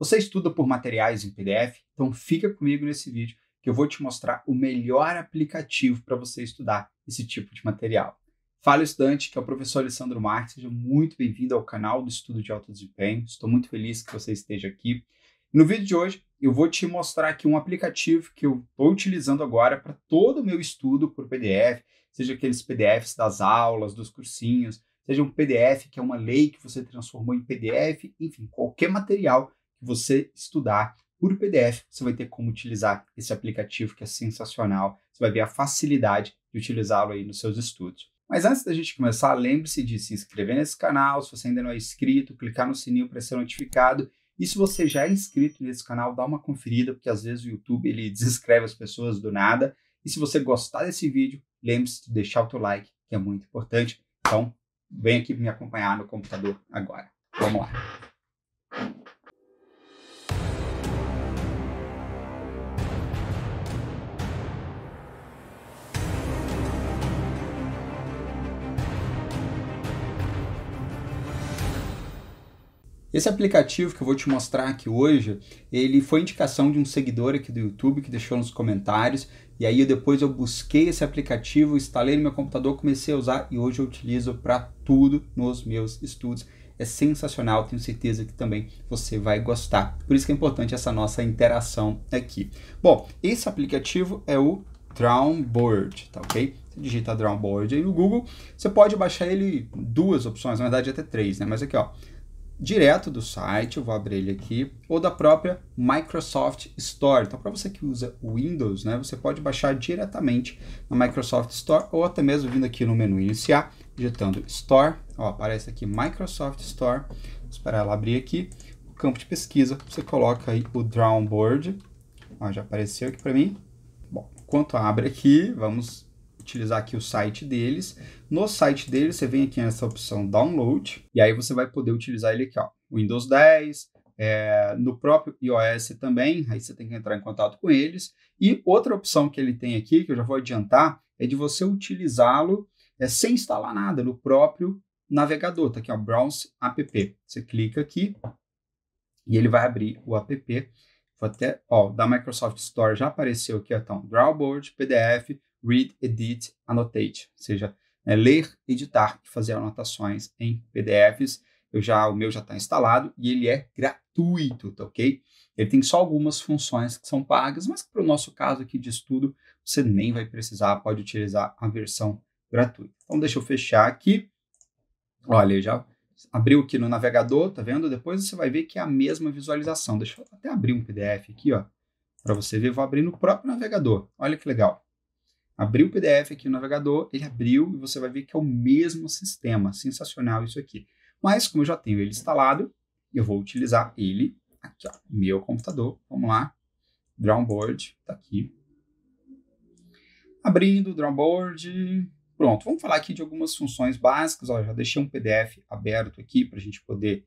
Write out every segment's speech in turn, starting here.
Você estuda por materiais em PDF? Então fica comigo nesse vídeo que eu vou te mostrar o melhor aplicativo para você estudar esse tipo de material. Fala estudante, que é o professor Alessandro Marques, seja muito bem-vindo ao canal do Estudo de Alto Desempenho. Estou muito feliz que você esteja aqui. No vídeo de hoje, eu vou te mostrar aqui um aplicativo que eu estou utilizando agora para todo o meu estudo por PDF, seja aqueles PDFs das aulas, dos cursinhos, seja um PDF que é uma lei que você transformou em PDF, enfim, qualquer material você estudar por PDF, você vai ter como utilizar esse aplicativo que é sensacional. Você vai ver a facilidade de utilizá-lo aí nos seus estudos. Mas antes da gente começar, lembre-se de se inscrever nesse canal, se você ainda não é inscrito, clicar no sininho para ser notificado. E se você já é inscrito nesse canal, dá uma conferida, porque às vezes o YouTube ele desescreve as pessoas do nada. E se você gostar desse vídeo, lembre-se de deixar o teu like, que é muito importante. Então, vem aqui me acompanhar no computador agora. Vamos lá. Esse aplicativo que eu vou te mostrar aqui hoje, ele foi indicação de um seguidor aqui do YouTube que deixou nos comentários. E aí depois eu busquei esse aplicativo, instalei no meu computador, comecei a usar e hoje eu utilizo para tudo nos meus estudos. É sensacional, tenho certeza que também você vai gostar. Por isso que é importante essa nossa interação aqui. Bom, esse aplicativo é o Drownboard, tá ok? Você digita Drownboard aí no Google. Você pode baixar ele duas opções, na verdade até três, né? Mas aqui ó, direto do site, eu vou abrir ele aqui, ou da própria Microsoft Store. Então, para você que usa Windows, né, você pode baixar diretamente na Microsoft Store, ou até mesmo vindo aqui no menu iniciar, digitando Store, ó, aparece aqui Microsoft Store, vou esperar ela abrir aqui, o campo de pesquisa, você coloca aí o Drownboard, ó, já apareceu aqui para mim. Bom, enquanto abre aqui, vamos utilizar aqui o site deles. No site deles, você vem aqui nessa opção Download, e aí você vai poder utilizar ele aqui, ó, Windows 10, é, no próprio iOS também, aí você tem que entrar em contato com eles. E outra opção que ele tem aqui, que eu já vou adiantar, é de você utilizá-lo é, sem instalar nada no próprio navegador. Tá aqui, ó, Browse App. Você clica aqui e ele vai abrir o app. Vou até, ó, da Microsoft Store já apareceu aqui, ó, então, Drawboard, PDF, read, edit, annotate, ou seja, né, ler, editar e fazer anotações em PDFs. Eu já, o meu já está instalado e ele é gratuito, tá ok? Ele tem só algumas funções que são pagas, mas para o nosso caso aqui de estudo, você nem vai precisar, pode utilizar a versão gratuita. Então deixa eu fechar aqui. Olha, já abriu aqui no navegador, tá vendo? Depois você vai ver que é a mesma visualização. Deixa eu até abrir um PDF aqui, ó, para você ver. Vou abrir no próprio navegador. Olha que legal. Abriu o PDF aqui no navegador, ele abriu e você vai ver que é o mesmo sistema. Sensacional isso aqui. Mas como eu já tenho ele instalado, eu vou utilizar ele aqui, ó, meu computador. Vamos lá. Drawboard, tá aqui. Abrindo o Drawboard. Pronto, vamos falar aqui de algumas funções básicas. Ó, já deixei um PDF aberto aqui para a gente poder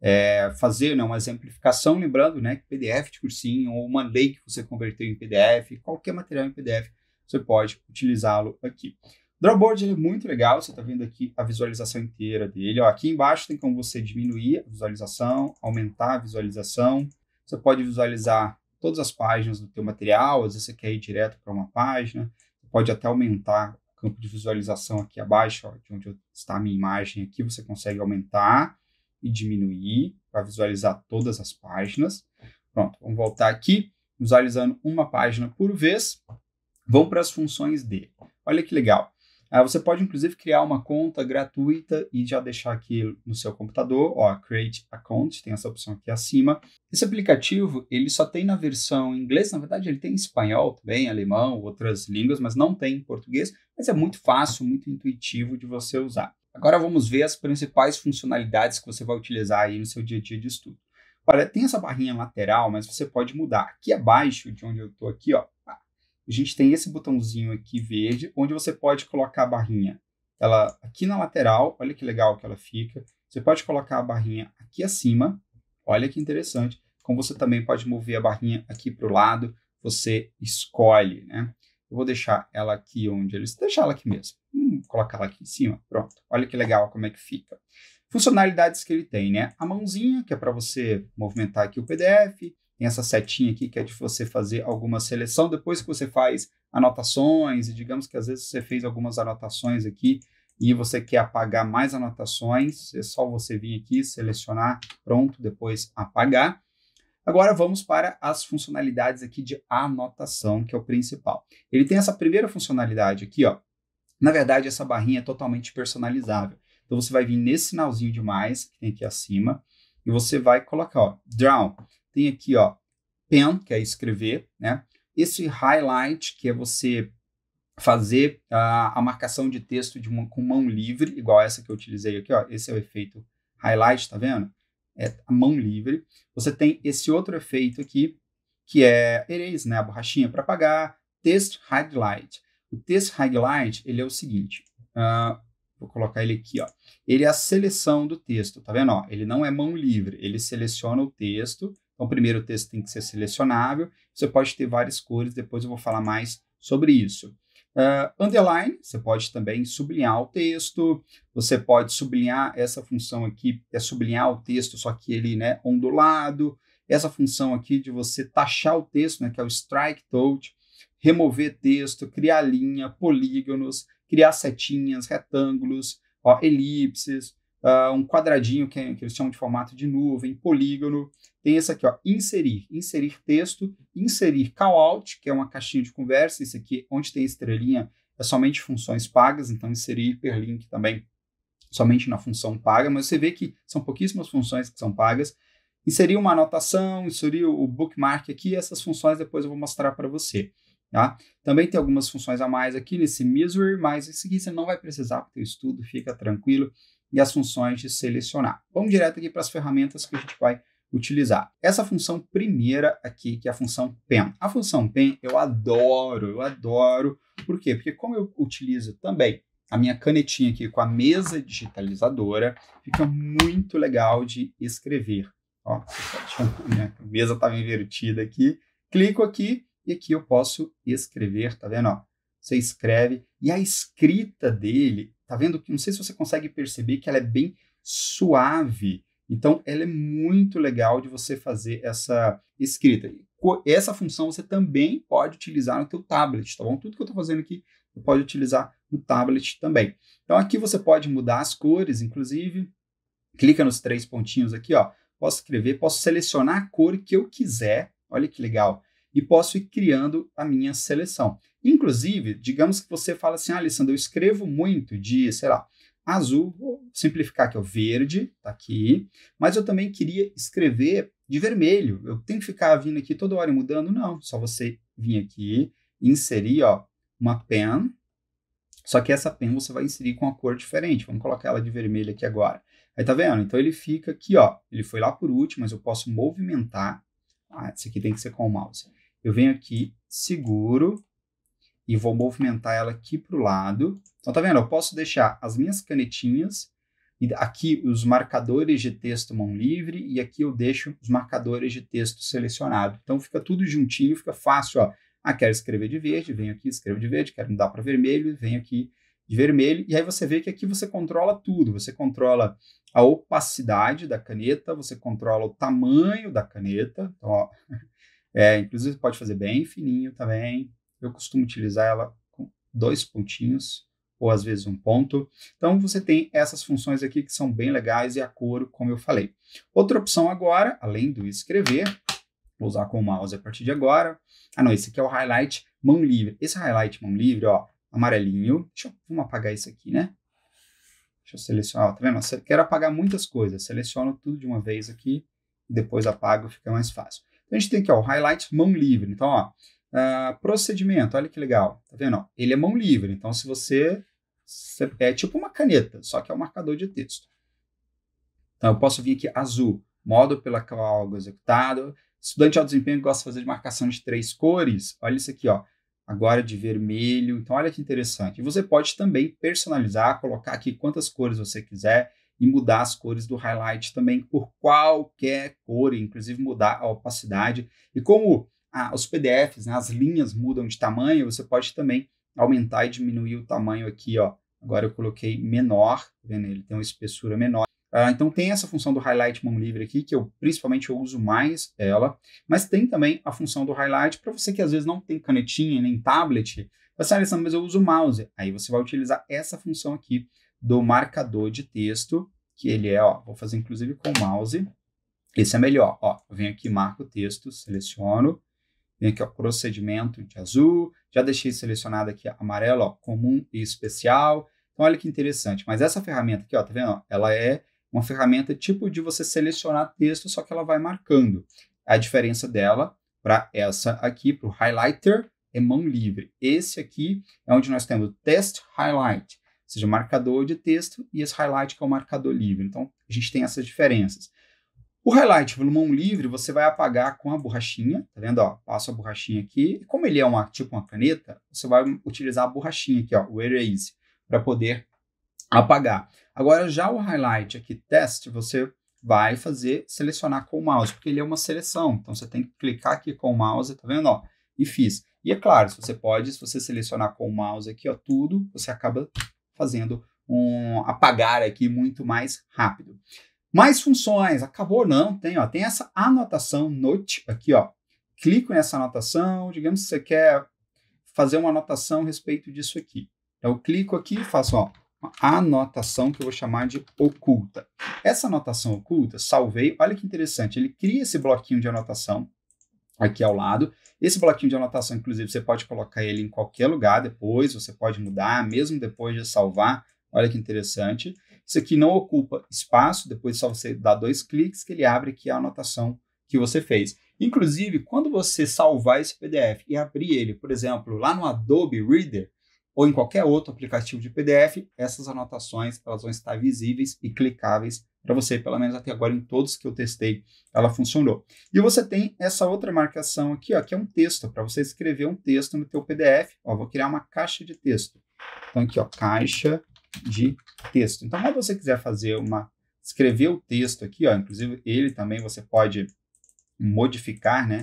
é, fazer né, uma exemplificação, lembrando né, que PDF de cursinho ou uma lei que você converteu em PDF, qualquer material em PDF, você pode utilizá-lo aqui. Dropboard é muito legal, você está vendo aqui a visualização inteira dele. Ó, aqui embaixo tem como você diminuir a visualização, aumentar a visualização. Você pode visualizar todas as páginas do teu material, às vezes você quer ir direto para uma página, você pode até aumentar o campo de visualização aqui abaixo, ó, de onde está a minha imagem aqui, você consegue aumentar e diminuir para visualizar todas as páginas. Pronto, vamos voltar aqui, visualizando uma página por vez. Vamos para as funções dele. Olha que legal. Ah, você pode, inclusive, criar uma conta gratuita e já deixar aqui no seu computador, ó, Create Account, tem essa opção aqui acima. Esse aplicativo, ele só tem na versão inglesa. inglês, na verdade ele tem espanhol também, alemão, outras línguas, mas não tem em português, mas é muito fácil, muito intuitivo de você usar. Agora vamos ver as principais funcionalidades que você vai utilizar aí no seu dia a dia de estudo. Olha, tem essa barrinha lateral, mas você pode mudar. Aqui abaixo de onde eu estou aqui, ó, a gente tem esse botãozinho aqui verde, onde você pode colocar a barrinha. Ela aqui na lateral, olha que legal que ela fica. Você pode colocar a barrinha aqui acima, olha que interessante. Como você também pode mover a barrinha aqui para o lado, você escolhe, né? Eu vou deixar ela aqui onde eles... Deixar ela aqui mesmo. Hum, colocar ela aqui em cima, pronto. Olha que legal como é que fica. Funcionalidades que ele tem, né? A mãozinha, que é para você movimentar aqui o PDF, tem essa setinha aqui que é de você fazer alguma seleção. Depois que você faz anotações, e digamos que às vezes você fez algumas anotações aqui e você quer apagar mais anotações, é só você vir aqui, selecionar, pronto, depois apagar. Agora vamos para as funcionalidades aqui de anotação, que é o principal. Ele tem essa primeira funcionalidade aqui, ó. Na verdade, essa barrinha é totalmente personalizável. Então você vai vir nesse sinalzinho de mais, que tem aqui acima, e você vai colocar, ó, Draw tem aqui, ó, pen, que é escrever, né? Esse highlight, que é você fazer a, ah, a marcação de texto de uma, com mão livre, igual essa que eu utilizei aqui, ó. Esse é o efeito highlight, tá vendo? É a mão livre. Você tem esse outro efeito aqui, que é erase, né? A borrachinha para apagar, text highlight. O text highlight, ele é o seguinte, uh, vou colocar ele aqui, ó. Ele é a seleção do texto, tá vendo? Ó, ele não é mão livre, ele seleciona o texto então, primeiro o texto tem que ser selecionável, você pode ter várias cores, depois eu vou falar mais sobre isso. Uh, underline, você pode também sublinhar o texto, você pode sublinhar essa função aqui, é sublinhar o texto, só que ele né, ondulado, essa função aqui de você taxar o texto, né, que é o strike touch, remover texto, criar linha, polígonos, criar setinhas, retângulos, ó, elipses, uh, um quadradinho que, que, eles chamam de formato de nuvem, polígono. Tem esse aqui, ó, inserir, inserir texto, inserir callout, que é uma caixinha de conversa. Isso aqui, onde tem estrelinha, é somente funções pagas, então inserir hiperlink também somente na função paga, mas você vê que são pouquíssimas funções que são pagas. Inserir uma anotação, inserir o bookmark aqui, essas funções depois eu vou mostrar para você. Tá? Também tem algumas funções a mais aqui nesse Misery, mas isso aqui você não vai precisar porque o estudo, fica tranquilo e as funções de selecionar. Vamos direto aqui para as ferramentas que a gente vai utilizar. Essa função primeira aqui, que é a função pen. A função pen eu adoro, eu adoro. Por quê? Porque como eu utilizo também a minha canetinha aqui com a mesa digitalizadora, fica muito legal de escrever. Ó, minha né? mesa estava invertida aqui. Clico aqui e aqui eu posso escrever, tá vendo? Ó, você escreve e a escrita dele Tá vendo que não sei se você consegue perceber que ela é bem suave. Então, ela é muito legal de você fazer essa escrita. Essa função você também pode utilizar no teu tablet, tá bom? Tudo que eu estou fazendo aqui, você pode utilizar no tablet também. Então, aqui você pode mudar as cores, inclusive. Clica nos três pontinhos aqui, ó. Posso escrever, posso selecionar a cor que eu quiser. Olha que legal e posso ir criando a minha seleção. Inclusive, digamos que você fala assim, ah, Alessandro, eu escrevo muito de, sei lá, azul, vou simplificar aqui, o verde, tá aqui, mas eu também queria escrever de vermelho, eu tenho que ficar vindo aqui toda hora e mudando? Não, só você vir aqui, inserir, ó, uma pen, só que essa pen você vai inserir com uma cor diferente, vamos colocar ela de vermelho aqui agora. Aí tá vendo? Então ele fica aqui, ó, ele foi lá por último, mas eu posso movimentar, ah, isso aqui tem que ser com o mouse eu venho aqui, seguro e vou movimentar ela aqui para o lado. Então, tá vendo? Eu posso deixar as minhas canetinhas e aqui os marcadores de texto mão livre e aqui eu deixo os marcadores de texto selecionado. Então, fica tudo juntinho, fica fácil, ó. Ah, quero escrever de verde, venho aqui, escrevo de verde, quero mudar para vermelho, venho aqui de vermelho. E aí você vê que aqui você controla tudo. Você controla a opacidade da caneta, você controla o tamanho da caneta. Então, ó, É, inclusive pode fazer bem fininho também. Eu costumo utilizar ela com dois pontinhos ou às vezes um ponto. Então você tem essas funções aqui que são bem legais e a cor, como eu falei. Outra opção agora, além do escrever, vou usar com o mouse a partir de agora. Ah não, esse aqui é o highlight mão livre. Esse highlight mão livre, ó, amarelinho. Deixa eu, vamos apagar isso aqui, né? Deixa eu selecionar, ó, tá vendo? Eu quero apagar muitas coisas, seleciono tudo de uma vez aqui, depois apago, fica mais fácil. Então a gente tem aqui ó, o highlight mão livre. Então, ó, uh, procedimento, olha que legal. Tá vendo? Ó, ele é mão livre. Então, se você. É tipo uma caneta, só que é um marcador de texto. Então, eu posso vir aqui azul, modo pela qual algo é executado. Estudante de alto desempenho gosta de fazer de marcação de três cores. Olha isso aqui, ó. Agora de vermelho. Então, olha que interessante. E você pode também personalizar, colocar aqui quantas cores você quiser e mudar as cores do highlight também por qualquer cor, inclusive mudar a opacidade. E como ah, os PDFs, né, as linhas mudam de tamanho, você pode também aumentar e diminuir o tamanho aqui, ó. Agora eu coloquei menor, tá vendo? Ele tem uma espessura menor. Ah, então tem essa função do highlight mão livre aqui, que eu principalmente eu uso mais ela, mas tem também a função do highlight para você que às vezes não tem canetinha nem tablet, você assim, ah, Alessandro, mas eu uso mouse. Aí você vai utilizar essa função aqui do marcador de texto que ele é, ó, vou fazer inclusive com o mouse. Esse é melhor, ó, eu venho aqui, marco o texto, seleciono, venho aqui, ó, procedimento de azul, já deixei selecionado aqui amarelo, ó, comum e especial. Então, olha que interessante, mas essa ferramenta aqui, ó, tá vendo? Ó, ela é uma ferramenta tipo de você selecionar texto, só que ela vai marcando. A diferença dela para essa aqui, para o highlighter, é mão livre. Esse aqui é onde nós temos o test highlight, seja, marcador de texto e esse highlight que é o marcador livre. Então, a gente tem essas diferenças. O highlight pelo mão livre você vai apagar com a borrachinha, tá vendo? Ó, passo a borrachinha aqui. E como ele é uma, tipo uma caneta, você vai utilizar a borrachinha aqui, ó, o erase, para poder apagar. Agora, já o highlight aqui, teste, você vai fazer selecionar com o mouse, porque ele é uma seleção. Então, você tem que clicar aqui com o mouse, tá vendo? Ó, e fiz. E é claro, se você pode, se você selecionar com o mouse aqui, ó, tudo, você acaba fazendo um apagar aqui muito mais rápido. Mais funções, acabou não, tem, ó, tem essa anotação note aqui, ó. Clico nessa anotação, digamos que você quer fazer uma anotação a respeito disso aqui. Então, eu clico aqui e faço, ó, uma anotação que eu vou chamar de oculta. Essa anotação oculta, salvei, olha que interessante, ele cria esse bloquinho de anotação aqui ao lado, esse bloquinho de anotação, inclusive, você pode colocar ele em qualquer lugar depois, você pode mudar, mesmo depois de salvar. Olha que interessante. Isso aqui não ocupa espaço, depois só você dá dois cliques que ele abre aqui a anotação que você fez. Inclusive, quando você salvar esse PDF e abrir ele, por exemplo, lá no Adobe Reader, ou em qualquer outro aplicativo de PDF, essas anotações elas vão estar visíveis e clicáveis para você, pelo menos até agora em todos que eu testei, ela funcionou. E você tem essa outra marcação aqui, ó, que é um texto, para você escrever um texto no teu PDF. Ó, vou criar uma caixa de texto. Então aqui, ó, caixa de texto. Então, quando você quiser fazer uma escrever o texto aqui, ó, inclusive ele também você pode modificar, né?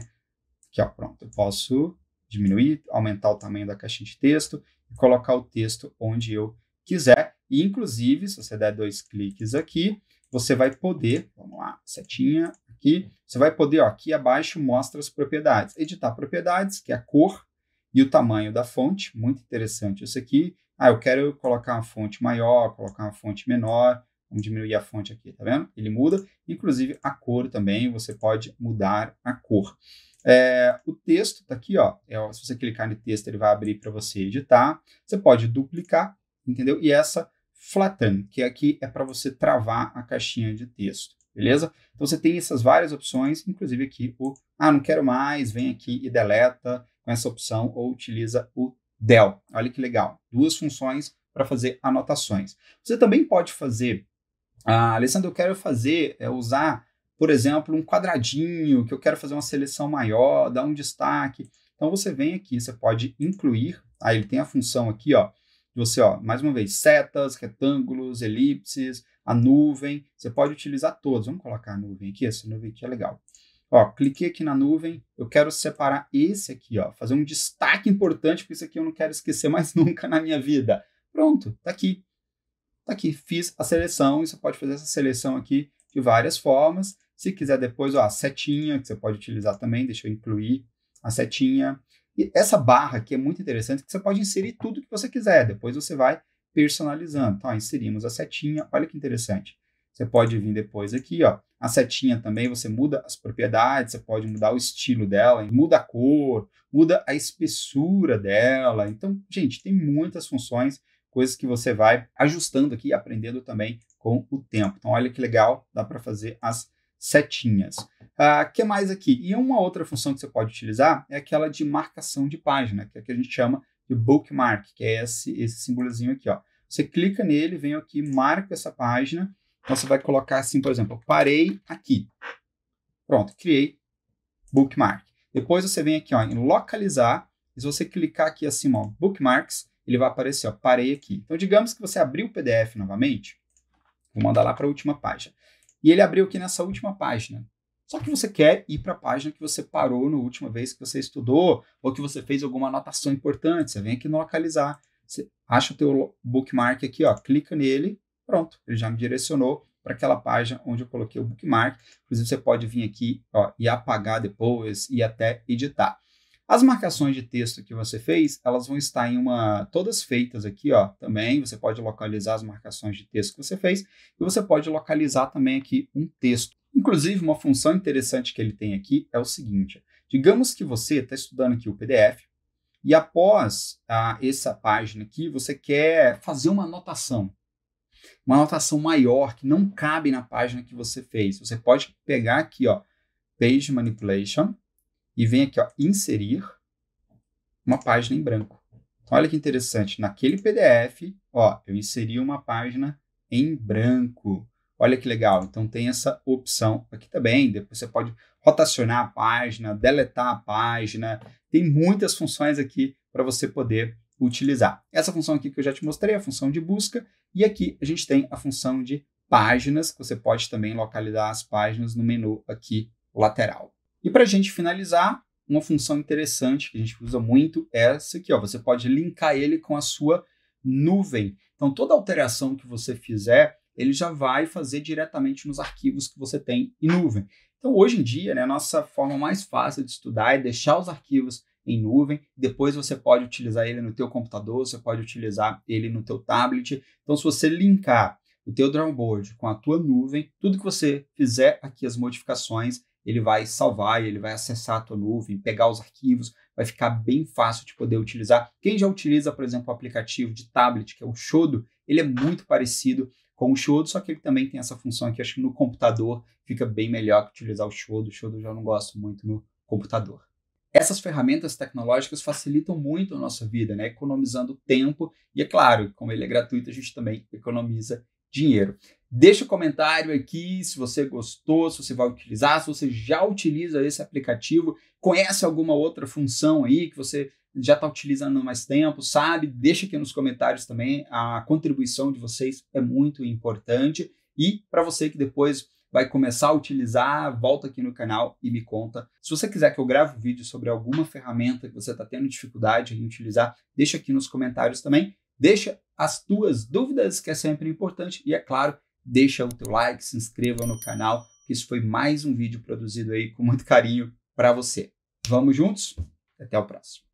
Aqui, ó, pronto. Eu posso diminuir, aumentar o tamanho da caixa de texto colocar o texto onde eu quiser. E, inclusive, se você der dois cliques aqui, você vai poder, vamos lá, setinha aqui, você vai poder, ó, aqui abaixo mostra as propriedades. Editar propriedades, que é a cor e o tamanho da fonte, muito interessante isso aqui. Ah, eu quero colocar uma fonte maior, colocar uma fonte menor, vamos diminuir a fonte aqui, tá vendo? Ele muda, inclusive a cor também, você pode mudar a cor. É, o texto tá aqui, ó. É, se você clicar no texto, ele vai abrir para você editar. Você pode duplicar, entendeu? E essa flatten, que aqui é para você travar a caixinha de texto, beleza? Então você tem essas várias opções, inclusive aqui o ah, não quero mais, vem aqui e deleta com essa opção ou utiliza o del. Olha que legal, duas funções para fazer anotações. Você também pode fazer, ah, Alessandro, eu quero fazer, é, usar por exemplo, um quadradinho, que eu quero fazer uma seleção maior, dar um destaque. Então você vem aqui, você pode incluir, aí tá? ele tem a função aqui, ó, de você, ó, mais uma vez, setas, retângulos, elipses, a nuvem, você pode utilizar todos. Vamos colocar a nuvem aqui, essa nuvem aqui é legal. Ó, cliquei aqui na nuvem, eu quero separar esse aqui, ó, fazer um destaque importante, porque isso aqui eu não quero esquecer mais nunca na minha vida. Pronto, tá aqui. Tá aqui, fiz a seleção, e você pode fazer essa seleção aqui de várias formas. Se quiser depois, ó, a setinha, que você pode utilizar também, deixa eu incluir a setinha. E essa barra aqui é muito interessante, que você pode inserir tudo que você quiser, depois você vai personalizando. Então, ó, inserimos a setinha, olha que interessante. Você pode vir depois aqui, ó, a setinha também, você muda as propriedades, você pode mudar o estilo dela, muda a cor, muda a espessura dela. Então, gente, tem muitas funções, coisas que você vai ajustando aqui, aprendendo também com o tempo. Então, olha que legal, dá para fazer as setinhas. O ah, que mais aqui? E uma outra função que você pode utilizar é aquela de marcação de página, que é o que a gente chama de bookmark, que é esse, esse símbolozinho aqui. Ó. Você clica nele, vem aqui, marca essa página. Então você vai colocar assim, por exemplo, parei aqui. Pronto, criei bookmark. Depois você vem aqui ó, em localizar, e se você clicar aqui acima, ó, bookmarks, ele vai aparecer, ó, parei aqui. Então digamos que você abriu o PDF novamente, vou mandar lá para a última página. E ele abriu aqui nessa última página. Só que você quer ir para a página que você parou na última vez que você estudou, ou que você fez alguma anotação importante. Você vem aqui no localizar. Você acha o teu bookmark aqui, ó, clica nele, pronto. Ele já me direcionou para aquela página onde eu coloquei o bookmark. Inclusive, você pode vir aqui ó, e apagar depois e até editar. As marcações de texto que você fez, elas vão estar em uma todas feitas aqui, ó, também. Você pode localizar as marcações de texto que você fez e você pode localizar também aqui um texto. Inclusive, uma função interessante que ele tem aqui é o seguinte: digamos que você está estudando aqui o PDF e após ah, essa página aqui, você quer fazer uma anotação uma anotação maior que não cabe na página que você fez. Você pode pegar aqui, ó, Page Manipulation, e vem aqui, ó, inserir uma página em branco. Então, olha que interessante, naquele PDF, ó, eu inseri uma página em branco. Olha que legal. Então tem essa opção aqui também. Depois você pode rotacionar a página, deletar a página. Tem muitas funções aqui para você poder utilizar. Essa função aqui que eu já te mostrei, a função de busca, e aqui a gente tem a função de páginas, que você pode também localizar as páginas no menu aqui lateral. E para a gente finalizar, uma função interessante que a gente usa muito é essa aqui, ó. Você pode linkar ele com a sua nuvem. Então, toda alteração que você fizer, ele já vai fazer diretamente nos arquivos que você tem em nuvem. Então, hoje em dia, né, a nossa forma mais fácil de estudar é deixar os arquivos em nuvem, depois você pode utilizar ele no teu computador, você pode utilizar ele no teu tablet. Então, se você linkar o teu drawboard com a tua nuvem, tudo que você fizer aqui, as modificações, ele vai salvar, ele vai acessar a tua nuvem, pegar os arquivos, vai ficar bem fácil de poder utilizar. Quem já utiliza, por exemplo, o aplicativo de tablet, que é o Shodo, ele é muito parecido com o Shodo, só que ele também tem essa função aqui, acho que no computador fica bem melhor que utilizar o Shodo, o Shodo eu já não gosto muito no computador. Essas ferramentas tecnológicas facilitam muito a nossa vida, né? economizando tempo e, é claro, como ele é gratuito, a gente também economiza dinheiro. Deixa um comentário aqui se você gostou, se você vai utilizar, se você já utiliza esse aplicativo, conhece alguma outra função aí que você já está utilizando há mais tempo, sabe? Deixa aqui nos comentários também. A contribuição de vocês é muito importante. E para você que depois vai começar a utilizar, volta aqui no canal e me conta. Se você quiser que eu grave um vídeo sobre alguma ferramenta que você está tendo dificuldade em utilizar, deixa aqui nos comentários também. Deixa as tuas dúvidas, que é sempre importante. E é claro, deixa o teu like, se inscreva no canal, que isso foi mais um vídeo produzido aí com muito carinho para você. Vamos juntos? Até o próximo.